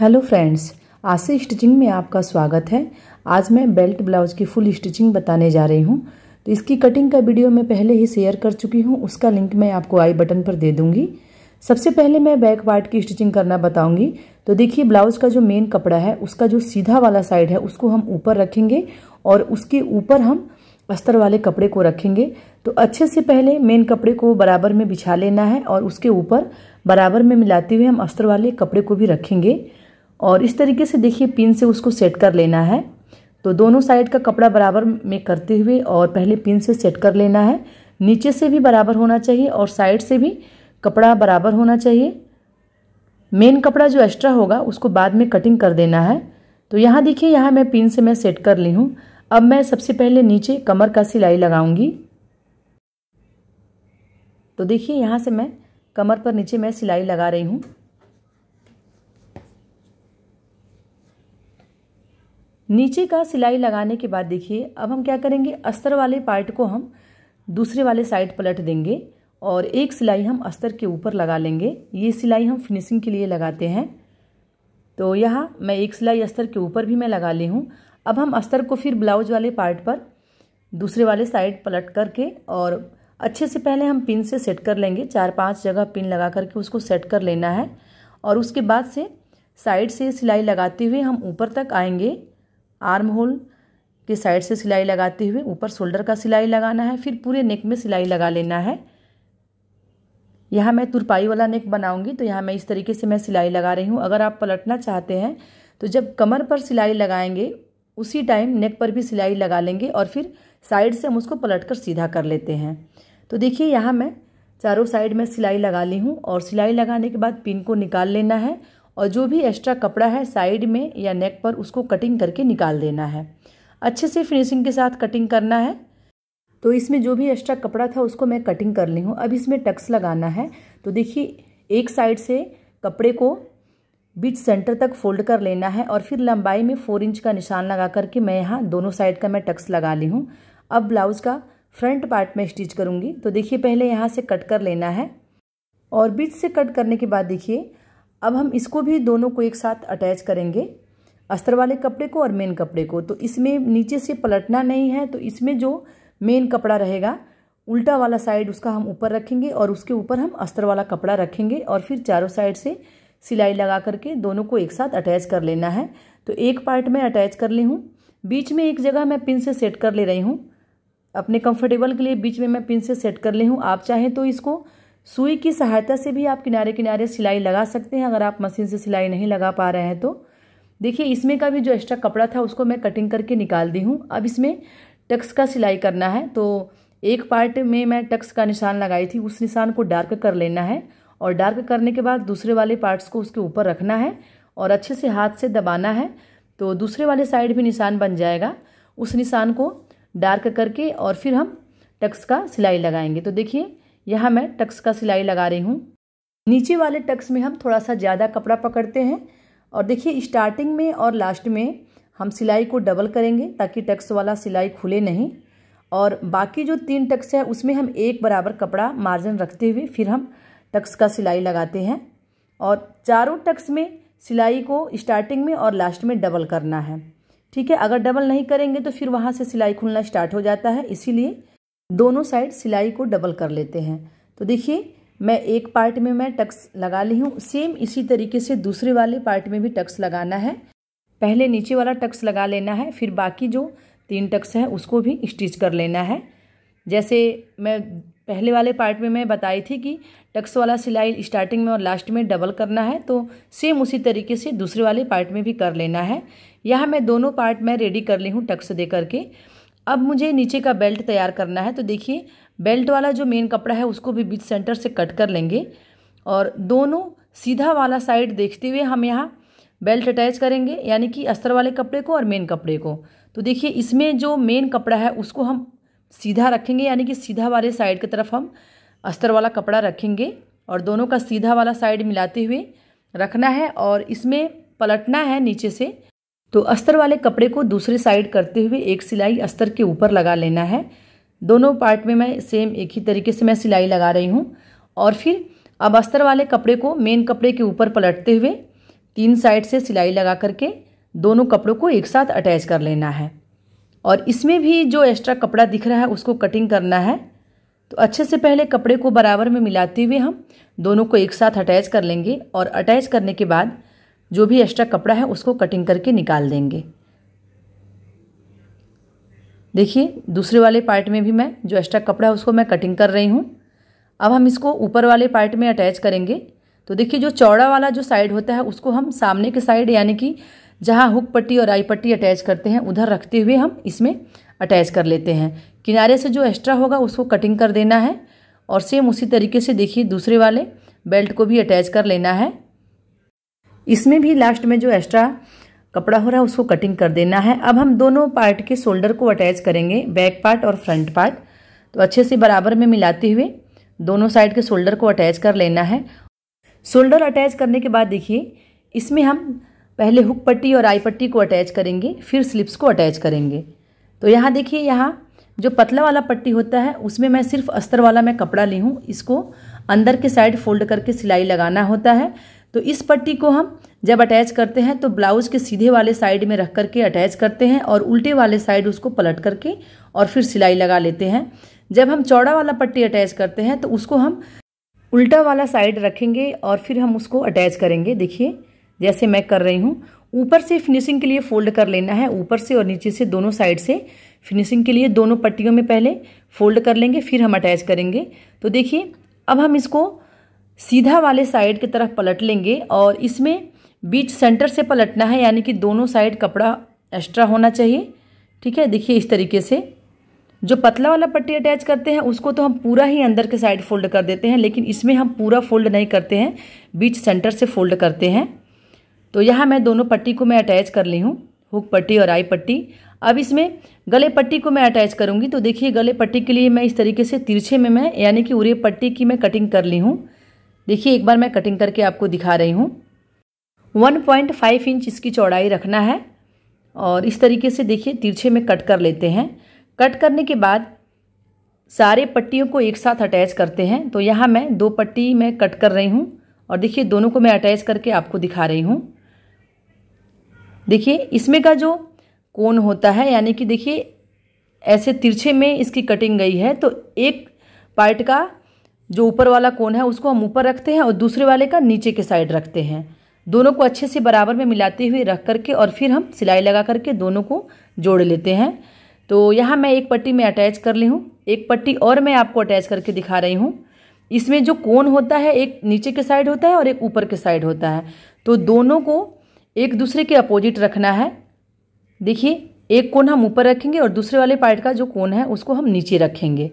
hello friends आशी stitching में आपका स्वागत है आज मैं बेल्ट ब्लाउज की फुल स्टिचिंग बताने जा रही हूँ तो इसकी कटिंग का वीडियो मैं पहले ही शेयर कर चुकी हूँ उसका लिंक मैं आपको आई बटन पर दे दूँगी सबसे पहले मैं बैक पार्ट की स्टिचिंग करना बताऊंगी तो देखिए ब्लाउज का जो मेन कपड़ा है उसका जो सीधा वाला साइड है उसको हम ऊपर रखेंगे और उसके ऊपर हम अस्तर वाले कपड़े को रखेंगे तो अच्छे से पहले मेन कपड़े को बराबर में बिछा लेना है और उसके ऊपर बराबर में मिलाते हुए हम अस्तर वाले कपड़े को भी रखेंगे और इस तरीके से देखिए पिन से उसको सेट कर लेना है तो दोनों साइड का कपड़ा बराबर में करते हुए और पहले पिन से सेट कर लेना है नीचे से भी बराबर होना चाहिए और साइड से भी कपड़ा बराबर होना चाहिए मेन कपड़ा जो एक्स्ट्रा होगा उसको बाद में कटिंग कर देना है तो यहाँ देखिए यहाँ मैं पिन से मैं सेट कर ली हूँ अब मैं सबसे पहले नीचे कमर का सिलाई लगाऊंगी तो देखिए यहाँ से मैं कमर पर नीचे मैं सिलाई लगा रही हूँ नीचे का सिलाई लगाने के बाद देखिए अब हम क्या करेंगे अस्तर वाले पार्ट को हम दूसरे वाले साइड पलट देंगे और एक सिलाई हम अस्तर के ऊपर लगा लेंगे ये सिलाई हम फिनिशिंग के लिए लगाते हैं तो यहाँ मैं एक सिलाई अस्तर के ऊपर भी मैं लगा ली हूँ अब हम अस्तर को फिर ब्लाउज वाले पार्ट पर दूसरे वाले साइड पलट करके और अच्छे से पहले हम पिन से सेट कर लेंगे चार पांच जगह पिन लगा करके उसको सेट कर लेना है और उसके बाद से साइड से सिलाई लगाते हुए हम ऊपर तक आएंगे आर्म होल के साइड से सिलाई लगाते हुए ऊपर शोल्डर का सिलाई लगाना है फिर पूरे नेक में सिलाई लगा लेना है यहाँ मैं तुरपाई वाला नेक बनाऊंगी तो यहाँ मैं इस तरीके से मैं सिलाई लगा रही हूँ अगर आप पलटना चाहते हैं तो जब कमर पर सिलाई लगाएंगे उसी टाइम नेक पर भी सिलाई लगा लेंगे और फिर साइड से हम उसको पलट कर सीधा कर लेते हैं तो देखिए यहाँ मैं चारों साइड में सिलाई लगा ली हूँ और सिलाई लगाने के बाद पिन को निकाल लेना है और जो भी एक्स्ट्रा कपड़ा है साइड में या नेक पर उसको कटिंग करके निकाल देना है अच्छे से फिनिशिंग के साथ कटिंग करना है तो इसमें जो भी एक्स्ट्रा कपड़ा था उसको मैं कटिंग कर ली हूँ अब इसमें टक्स लगाना है तो देखिए एक साइड से कपड़े को बीच सेंटर तक फोल्ड कर लेना है और फिर लंबाई में फोर इंच का निशान लगा करके मैं यहाँ दोनों साइड का मैं टक्स लगा ली हूँ अब ब्लाउज़ का फ्रंट पार्ट में स्टिच करूँगी तो देखिए पहले यहाँ से कट कर लेना है और बीच से कट करने के बाद देखिए अब हम इसको भी दोनों को एक साथ अटैच करेंगे अस्तर वाले कपड़े को और मेन कपड़े को तो इसमें नीचे से पलटना नहीं है तो इसमें जो मेन कपड़ा रहेगा उल्टा वाला साइड उसका हम ऊपर रखेंगे और उसके ऊपर हम अस्तर वाला कपड़ा रखेंगे और फिर चारों साइड से सिलाई लगा करके दोनों को एक साथ अटैच कर लेना है तो एक पार्ट में अटैच कर ली हूँ बीच में एक जगह मैं पिन से सेट कर ले रही हूँ अपने कंफर्टेबल के लिए बीच में मैं पिन से सेट कर ली हूँ आप चाहें तो इसको सुई की सहायता से भी आप किनारे किनारे सिलाई लगा सकते हैं अगर आप मशीन से सिलाई नहीं लगा पा रहे हैं तो देखिए इसमें का भी जो एक्स्ट्रा कपड़ा था उसको मैं कटिंग करके निकाल दी हूँ अब इसमें टक्स का सिलाई करना है तो एक पार्ट में मैं टक्स का निशान लगाई थी उस निशान को डार्क कर लेना है और डार्क करने के बाद दूसरे वाले पार्ट्स को उसके ऊपर रखना है और अच्छे से हाथ से दबाना है तो दूसरे वाले साइड भी निशान बन जाएगा उस निशान को डार्क करके और फिर हम टक्स का सिलाई लगाएंगे तो देखिए यहाँ मैं टक्स का सिलाई लगा रही हूँ नीचे वाले टक्स में हम थोड़ा सा ज़्यादा कपड़ा पकड़ते हैं और देखिए स्टार्टिंग में और लास्ट में हम सिलाई को डबल करेंगे ताकि टक्स वाला सिलाई खुले नहीं और बाकी जो तीन टक्स है उसमें हम एक बराबर कपड़ा मार्जिन रखते हुए फिर हम टक्स का सिलाई लगाते हैं और चारों टक्स में सिलाई को स्टार्टिंग में और लास्ट में डबल करना है ठीक है अगर डबल नहीं करेंगे तो फिर वहाँ से सिलाई खुलना स्टार्ट हो जाता है इसीलिए दोनों साइड सिलाई को डबल कर लेते हैं तो देखिए मैं एक पार्ट में मैं टक्स लगा ली हूँ सेम इसी तरीके से दूसरे वाले पार्ट में भी टक्स लगाना है पहले नीचे वाला टक्स लगा लेना है फिर बाकी जो तीन टक्स है उसको भी स्टिच कर लेना है जैसे मैं पहले वाले पार्ट में मैं बताई थी कि टक्स वाला सिलाई स्टार्टिंग में और लास्ट में डबल करना है तो सेम उसी तरीके से दूसरे वाले पार्ट में भी कर लेना है यहाँ मैं दोनों पार्ट में रेडी कर ली हूँ टक्स दे करके अब मुझे नीचे का बेल्ट तैयार करना है तो देखिए बेल्ट वाला जो मेन कपड़ा है उसको भी बीच सेंटर से कट कर लेंगे और दोनों सीधा वाला साइड देखते हुए हम यहाँ बेल्ट अटैच करेंगे यानी कि अस्तर वाले कपड़े को और मेन कपड़े को तो देखिए इसमें जो मेन कपड़ा है उसको हम सीधा रखेंगे यानी कि सीधा वाले साइड की तरफ हम अस्तर वाला कपड़ा रखेंगे और दोनों का सीधा वाला साइड मिलाते हुए रखना है और इसमें पलटना है नीचे से तो अस्तर वाले कपड़े को दूसरे साइड करते हुए एक सिलाई अस्तर के ऊपर लगा लेना है दोनों पार्ट में मैं सेम एक ही तरीके से मैं सिलाई लगा रही हूँ और फिर अब अस्तर वाले कपड़े को मेन कपड़े के ऊपर पलटते हुए तीन साइड से सिलाई लगा करके दोनों कपड़ों को एक साथ अटैच कर लेना है और इसमें भी जो एक्स्ट्रा कपड़ा दिख रहा है उसको कटिंग करना है तो अच्छे से पहले कपड़े को बराबर में मिलाते हुए हम दोनों को एक साथ अटैच कर लेंगे और अटैच करने के बाद जो भी एक्स्ट्रा कपड़ा है उसको कटिंग करके निकाल देंगे देखिए दूसरे वाले पार्ट में भी मैं जो एक्स्ट्रा कपड़ा है उसको मैं कटिंग कर रही हूँ अब हम इसको ऊपर वाले पार्ट में अटैच करेंगे तो देखिए जो चौड़ा वाला जो साइड होता है उसको हम सामने के साइड यानी कि जहाँ हुक पट्टी और आई पट्टी अटैच करते हैं उधर रखते हुए हम इसमें अटैच कर लेते हैं किनारे से जो एक्स्ट्रा होगा उसको कटिंग कर देना है और सेम उसी तरीके से देखिए दूसरे वाले बेल्ट को भी अटैच कर लेना है इसमें भी लास्ट में जो एक्स्ट्रा कपड़ा हो रहा है उसको कटिंग कर देना है अब हम दोनों पार्ट के शोल्डर को अटैच करेंगे बैक पार्ट और फ्रंट पार्ट तो अच्छे से बराबर में मिलाते हुए दोनों साइड के शोल्डर को अटैच कर लेना है शोल्डर अटैच करने के बाद देखिए इसमें हम पहले हुक पट्टी और आई पट्टी को अटैच करेंगे फिर स्लिप्स को अटैच करेंगे तो यहाँ देखिए यहाँ जो पतला वाला पट्टी होता है उसमें मैं सिर्फ अस्तर वाला मैं कपड़ा ली हूँ इसको अंदर के साइड फोल्ड करके सिलाई लगाना होता है तो इस पट्टी को हम जब अटैच करते हैं तो ब्लाउज के सीधे वाले साइड में रख करके अटैच करते हैं और उल्टे वाले साइड उसको पलट करके और फिर सिलाई लगा लेते हैं जब हम चौड़ा वाला पट्टी अटैच करते हैं तो उसको हम उल्टा वाला साइड रखेंगे और फिर हम उसको अटैच करेंगे देखिए जैसे मैं कर रही हूँ ऊपर से फिनिशिंग के लिए फोल्ड कर लेना है ऊपर से और नीचे से दोनों साइड से फिनिशिंग के लिए दोनों पट्टियों में पहले फोल्ड कर लेंगे फिर हम अटैच करेंगे तो देखिए अब हम इसको सीधा वाले साइड की तरफ पलट लेंगे और इसमें बीच सेंटर से पलटना है यानी कि दोनों साइड कपड़ा एक्स्ट्रा होना चाहिए ठीक है देखिए इस तरीके से जो पतला वाला पट्टी अटैच करते हैं उसको तो हम पूरा ही अंदर के साइड फोल्ड कर देते हैं लेकिन इसमें हम पूरा फोल्ड नहीं करते हैं बीच सेंटर से फोल्ड करते हैं तो यहाँ मैं दोनों पट्टी को मैं अटैच कर ली हूँ हुक पट्टी और आई पट्टी अब इसमें गले पट्टी को मैं अटैच करूँगी तो देखिए गले पट्टी के लिए मैं इस तरीके से तिरछे में मैं यानी कि उरे पट्टी की मैं कटिंग कर ली हूँ देखिए एक बार मैं कटिंग करके आपको दिखा रही हूँ 1.5 इंच इसकी चौड़ाई रखना है और इस तरीके से देखिए तिरछे में कट कर लेते हैं कट करने के बाद सारे पट्टियों को एक साथ अटैच करते हैं तो यहाँ मैं दो पट्टी में कट कर रही हूँ और देखिए दोनों को मैं अटैच करके आपको दिखा रही हूँ देखिए इसमें का जो कोन होता है यानी कि देखिए ऐसे तिरछे में इसकी कटिंग गई है तो एक पार्ट का जो ऊपर वाला कोन है उसको हम ऊपर रखते हैं और दूसरे वाले का नीचे के साइड रखते हैं दोनों को अच्छे से बराबर में मिलाते हुए रख करके और फिर हम सिलाई लगा करके दोनों को जोड़ लेते हैं तो यहाँ मैं एक पट्टी में अटैच कर ली हूँ एक पट्टी और मैं आपको अटैच करके दिखा रही हूँ इसमें जो कोन होता है एक नीचे के साइड होता है और एक ऊपर के साइड होता है तो दोनों को एक दूसरे के अपोजिट रखना है देखिए एक कोन हम ऊपर रखेंगे और दूसरे वाले पार्ट का जो कोन है उसको हम नीचे रखेंगे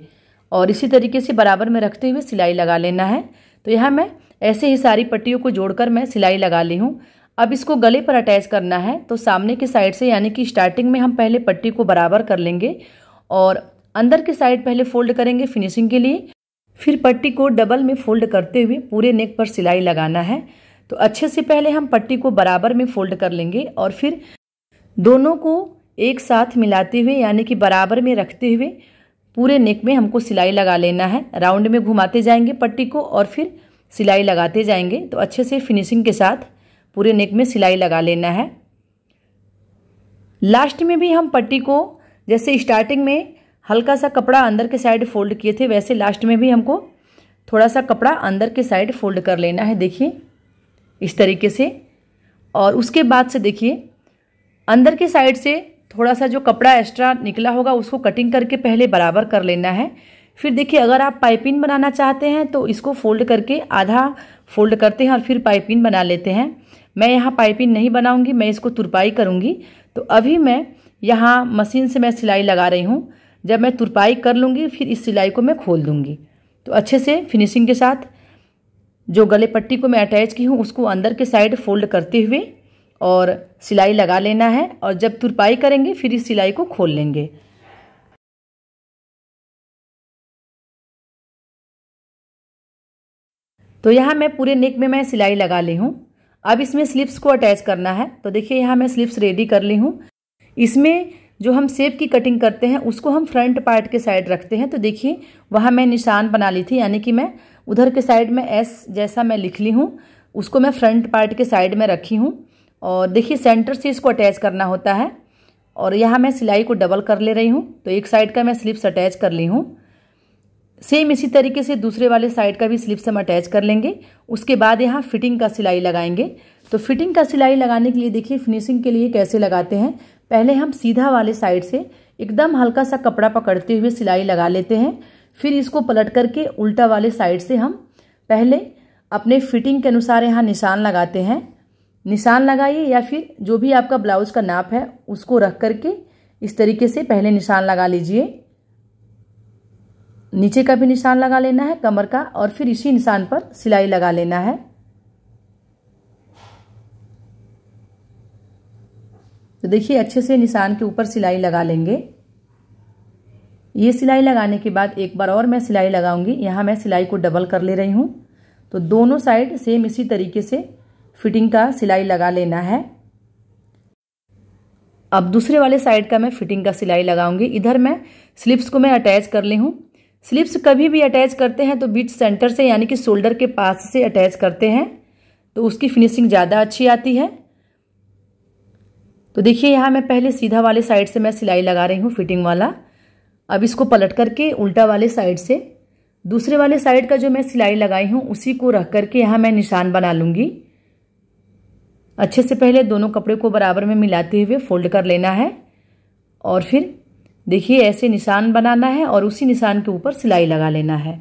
और इसी तरीके से बराबर में रखते हुए सिलाई लगा लेना है तो यह मैं ऐसे ही सारी पट्टियों को जोड़कर मैं सिलाई लगा ली हूँ अब इसको गले पर अटैच करना है तो सामने की साइड से यानी कि स्टार्टिंग में हम पहले पट्टी को बराबर कर लेंगे और अंदर की साइड पहले फोल्ड करेंगे फिनिशिंग के लिए फिर पट्टी को डबल में फोल्ड करते हुए पूरे नेक पर सिलाई लगाना है तो अच्छे से पहले हम पट्टी को बराबर में फोल्ड कर लेंगे और फिर दोनों को एक साथ मिलाते हुए यानी कि बराबर में रखते हुए पूरे नेक में हमको सिलाई लगा लेना है राउंड में घुमाते जाएंगे पट्टी को और फिर सिलाई लगाते जाएंगे तो अच्छे से फिनिशिंग के साथ पूरे नेक में सिलाई लगा लेना है लास्ट में भी हम पट्टी को जैसे स्टार्टिंग में हल्का सा कपड़ा अंदर के साइड फोल्ड किए थे वैसे लास्ट में भी हमको थोड़ा सा कपड़ा अंदर के साइड फोल्ड कर लेना है देखिए इस तरीके से और उसके बाद से देखिए अंदर के साइड से थोड़ा सा जो कपड़ा एक्स्ट्रा निकला होगा उसको कटिंग करके पहले बराबर कर लेना है फिर देखिए अगर आप पाइपिंग बनाना चाहते हैं तो इसको फोल्ड करके आधा फोल्ड करते हैं और फिर पाइपिंग बना लेते हैं मैं यहाँ पाइपिंग नहीं बनाऊँगी मैं इसको तुरपाई करूँगी तो अभी मैं यहाँ मशीन से मैं सिलाई लगा रही हूँ जब मैं तुरपाई कर लूँगी फिर इस सिलाई को मैं खोल दूँगी तो अच्छे से फिनिशिंग के साथ जो गले पट्टी को मैं अटैच की हूँ उसको अंदर के साइड फोल्ड करते हुए और सिलाई लगा लेना है और जब तुरपाई करेंगे फिर इस सिलाई को खोल लेंगे तो यहाँ मैं पूरे नेक में मैं सिलाई लगा ली हूँ अब इसमें स्लिप्स को अटैच करना है तो देखिए यहाँ मैं स्लिप्स रेडी कर ली हूँ इसमें जो हम सेप की कटिंग करते हैं उसको हम फ्रंट पार्ट के साइड रखते हैं तो देखिए वहाँ मैं निशान बना ली थी यानी कि मैं उधर के साइड में एस जैसा मैं लिख ली हूँ उसको मैं फ्रंट पार्ट के साइड में रखी हूँ और देखिए सेंटर से इसको अटैच करना होता है और यहाँ मैं सिलाई को डबल कर ले रही हूँ तो एक साइड का मैं स्लिप्स अटैच कर ली हूँ सेम इसी तरीके से दूसरे वाले साइड का भी स्लिप्स हम अटैच कर लेंगे उसके बाद यहाँ फिटिंग का सिलाई लगाएंगे तो फिटिंग का सिलाई लगाने के लिए देखिए फिनिशिंग के लिए कैसे लगाते हैं पहले हम सीधा वाले साइड से एकदम हल्का सा कपड़ा पकड़ते हुए सिलाई लगा लेते हैं फिर इसको पलट करके उल्टा वाले साइड से हम पहले अपने फिटिंग के अनुसार यहाँ निशान लगाते हैं निशान लगाइए या फिर जो भी आपका ब्लाउज का नाप है उसको रख करके इस तरीके से पहले निशान लगा लीजिए नीचे का भी निशान लगा लेना है कमर का और फिर इसी निशान पर सिलाई लगा लेना है तो देखिए अच्छे से निशान के ऊपर सिलाई लगा लेंगे ये सिलाई लगाने के बाद एक बार और मैं सिलाई लगाऊंगी यहाँ मैं सिलाई को डबल कर ले रही हूँ तो दोनों साइड सेम इसी तरीके से फिटिंग का सिलाई लगा लेना है अब दूसरे वाले साइड का मैं फिटिंग का सिलाई लगाऊंगी इधर मैं स्लिप्स को मैं अटैच कर ली हूँ स्लिप्स कभी भी अटैच करते हैं तो बीच सेंटर से यानी कि शोल्डर के पास से अटैच करते हैं तो उसकी फिनिशिंग ज़्यादा अच्छी आती है तो देखिए यहाँ मैं पहले सीधा वाले साइड से मैं सिलाई लगा रही हूँ फिटिंग वाला अब इसको पलट करके उल्टा वाले साइड से दूसरे वाले साइड का जो मैं सिलाई लगाई हूँ उसी को रख करके यहाँ मैं निशान बना लूँगी अच्छे से पहले दोनों कपड़े को बराबर में मिलाते हुए फोल्ड कर लेना है और फिर देखिए ऐसे निशान बनाना है और उसी निशान के ऊपर सिलाई लगा लेना है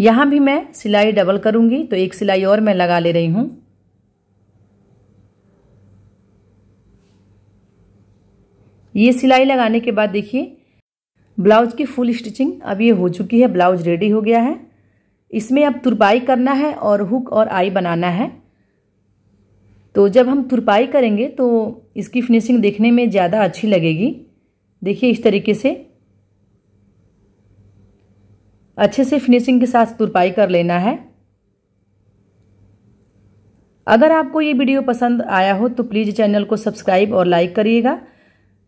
यहाँ भी मैं सिलाई डबल करूँगी तो एक सिलाई और मैं लगा ले रही हूँ ये सिलाई लगाने के बाद देखिए ब्लाउज की फुल स्टिचिंग अब ये हो चुकी है ब्लाउज रेडी हो गया है इसमें अब तुरपाई करना है और हुक और आई बनाना है तो जब हम तुरपाई करेंगे तो इसकी फिनिशिंग देखने में ज़्यादा अच्छी लगेगी देखिए इस तरीके से अच्छे से फिनिशिंग के साथ तुरपाई कर लेना है अगर आपको ये वीडियो पसंद आया हो तो प्लीज़ चैनल को सब्सक्राइब और लाइक करिएगा